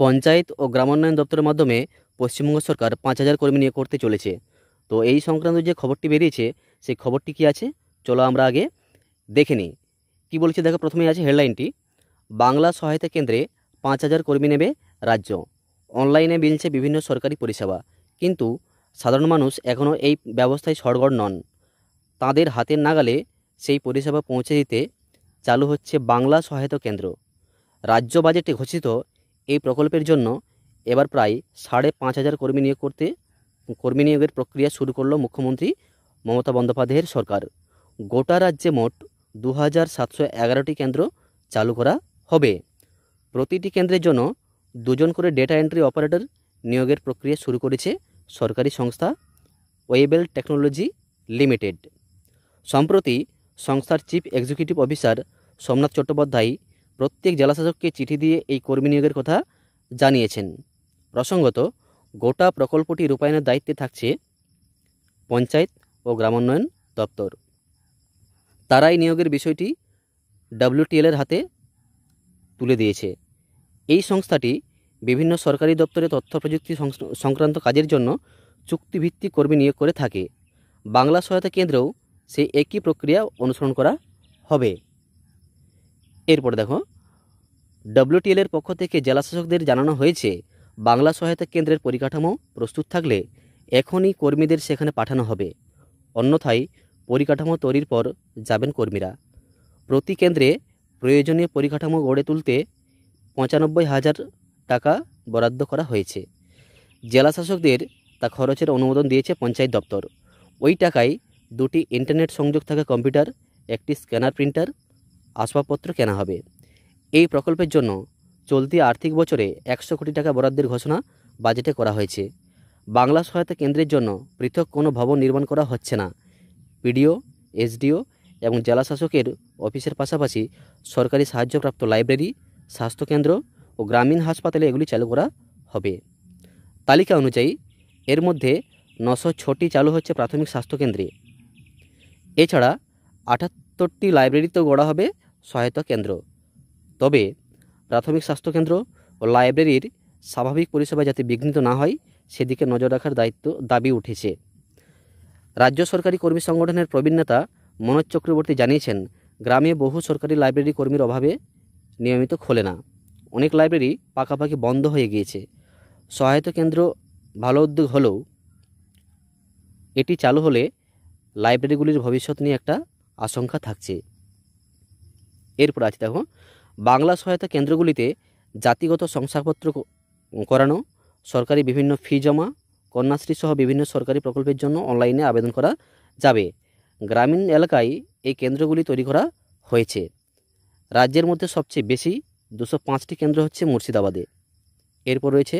পঞ্চায়েত ও গ্রামোন্নয়ন দপ্তরের মাধ্যমে পশ্চিমবঙ্গ সরকার পাঁচ হাজার কর্মী নিয়ে করতে চলেছে তো এই সংক্রান্ত যে খবরটি বেরিয়েছে সেই খবরটি কি আছে চলো আমরা আগে দেখে নিই কী বলছে দেখো প্রথমেই আছে হেডলাইনটি বাংলা সহায়তা কেন্দ্রে পাঁচ হাজার কর্মী নেবে রাজ্য অনলাইনে মিলছে বিভিন্ন সরকারি পরিষেবা কিন্তু সাধারণ মানুষ এখনও এই ব্যবস্থায় সরগড় নন তাদের হাতের নাগালে সেই পরিষেবা পৌঁছে দিতে চালু হচ্ছে বাংলা সহায়তা কেন্দ্র রাজ্য বাজেটে ঘোষিত এই প্রকল্পের জন্য এবার প্রায় সাড়ে পাঁচ হাজার কর্মী নিয়োগ করতে কর্মী নিয়োগের প্রক্রিয়া শুরু করল মুখ্যমন্ত্রী মমতা বন্দ্যোপাধ্যায়ের সরকার গোটা রাজ্যে মোট দু হাজার সাতশো এগারোটি কেন্দ্র চালু করা হবে প্রতিটি কেন্দ্রের জন্য দুজন করে ডেটা এন্ট্রি অপারেটর নিয়োগের প্রক্রিয়া শুরু করেছে সরকারি সংস্থা ওয়েবেল টেকনোলজি লিমিটেড সম্প্রতি সংস্থার chief executive officer Somnath Chattopadhyay প্রত্যেক জেলাশাসককে চিঠি দিয়ে এই কর্মী নিয়োগের কথা জানিয়েছেন প্রসঙ্গত গোটা প্রকল্পটি রূপায়ণের দায়িত্বে থাকছে পঞ্চায়েত ও গ্রামোন্নয়ন দপ্তর তারাই নিয়োগের বিষয়টি ডাব্লিউটিএলের হাতে তুলে দিয়েছে এই সংস্থাটি বিভিন্ন সরকারি দপ্তরে তথ্য প্রযুক্তি সংক্রান্ত কাজের জন্য চুক্তিভিত্তিক কর্মী নিয়োগ করে থাকে বাংলা সহায়তা কেন্দ্রেও সেই একই প্রক্রিয়া অনুসরণ করা হবে এরপর দেখো ডব্লিউটিএলের পক্ষ থেকে জেলাশাসকদের জানানো হয়েছে বাংলা সহায়তা কেন্দ্রের পরিকাঠামো প্রস্তুত থাকলে এখনই কর্মীদের সেখানে পাঠানো হবে অন্যথায় পরিকাঠামো তৈরির পর যাবেন কর্মীরা প্রতি কেন্দ্রে প্রয়োজনীয় পরিকাঠামো গড়ে তুলতে পঁচানব্বই হাজার টাকা বরাদ্দ করা হয়েছে জেলাশাসকদের তা খরচের অনুমোদন দিয়েছে পঞ্চায়েত দপ্তর ওই টাকায় দুটি ইন্টারনেট সংযোগ থাকা কম্পিউটার একটি স্ক্যানার প্রিন্টার আসবাবপত্র কেনা হবে এই প্রকল্পের জন্য চলতি আর্থিক বছরে একশো কোটি টাকা বরাদ্দের ঘোষণা বাজেটে করা হয়েছে বাংলা সহায়তা কেন্দ্রের জন্য পৃথক কোনো ভবন নির্মাণ করা হচ্ছে না পিডিও এসডিও এবং জেলাশাসকের অফিসের পাশাপাশি সরকারি সাহায্যপ্রাপ্ত লাইব্রেরি স্বাস্থ্যকেন্দ্র ও গ্রামীণ হাসপাতালে এগুলি চালু করা হবে তালিকা অনুযায়ী এর মধ্যে নশো ছটি চালু হচ্ছে প্রাথমিক স্বাস্থ্যকেন্দ্রে এছাড়া আটাত্তরটি লাইব্রেরিতেও গড়া হবে সহায়তা কেন্দ্র তবে প্রাথমিক স্বাস্থ্যকেন্দ্র ও লাইব্রেরির স্বাভাবিক পরিষেবা যাতে বিঘ্নিত না হয় সেদিকে নজর রাখার দায়িত্ব দাবি উঠেছে রাজ্য সরকারি কর্মী সংগঠনের প্রবীণ নেতা মনোজ চক্রবর্তী জানিয়েছেন গ্রামে বহু সরকারি লাইব্রেরি কর্মীর অভাবে নিয়মিত খোলে না অনেক লাইব্রেরি পাকাপাকি বন্ধ হয়ে গিয়েছে সহায়তা কেন্দ্র ভালো উদ্যোগ হলেও এটি চালু হলে লাইব্রেরিগুলির ভবিষ্যৎ নিয়ে একটা আশঙ্কা থাকছে এরপর আছে দেখো বাংলা সহায়তা কেন্দ্রগুলিতে জাতিগত শংসাপত্র করানো সরকারি বিভিন্ন ফি জমা কন্যাশ্রী সহ বিভিন্ন সরকারি প্রকল্পের জন্য অনলাইনে আবেদন করা যাবে গ্রামীণ এলাকায় এই কেন্দ্রগুলি তৈরি করা হয়েছে রাজ্যের মধ্যে সবচেয়ে বেশি দুশো পাঁচটি কেন্দ্র হচ্ছে মুর্শিদাবাদে এরপর রয়েছে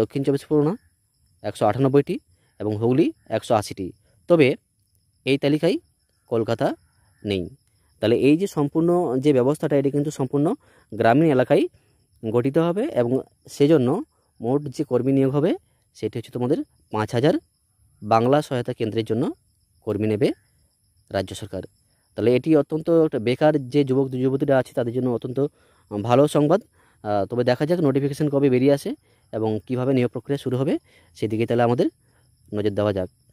দক্ষিণ চব্বিশ পরগনা একশো আটানব্বইটি এবং হুগলি একশো আশিটি তবে এই তালিকায় কলকাতা নেই তাহলে এই যে সম্পূর্ণ যে ব্যবস্থাটা এটি কিন্তু সম্পূর্ণ গ্রামীণ এলাকায় গঠিত হবে এবং সেজন্য মোট যে কর্মী নিয়োগ হবে সেটি হচ্ছে তোমাদের পাঁচ হাজার বাংলা সহায়তা কেন্দ্রের জন্য কর্মী নেবে রাজ্য সরকার তাহলে এটি অত্যন্ত একটা বেকার যে যুবক যুবতীরা আছে তাদের জন্য অত্যন্ত ভালো সংবাদ তবে দেখা যাক নোটিফিকেশান কবে বেরিয়ে আসে এবং কিভাবে নিয়োগ প্রক্রিয়া শুরু হবে সেদিকে তাহলে আমাদের নজর দেওয়া যাক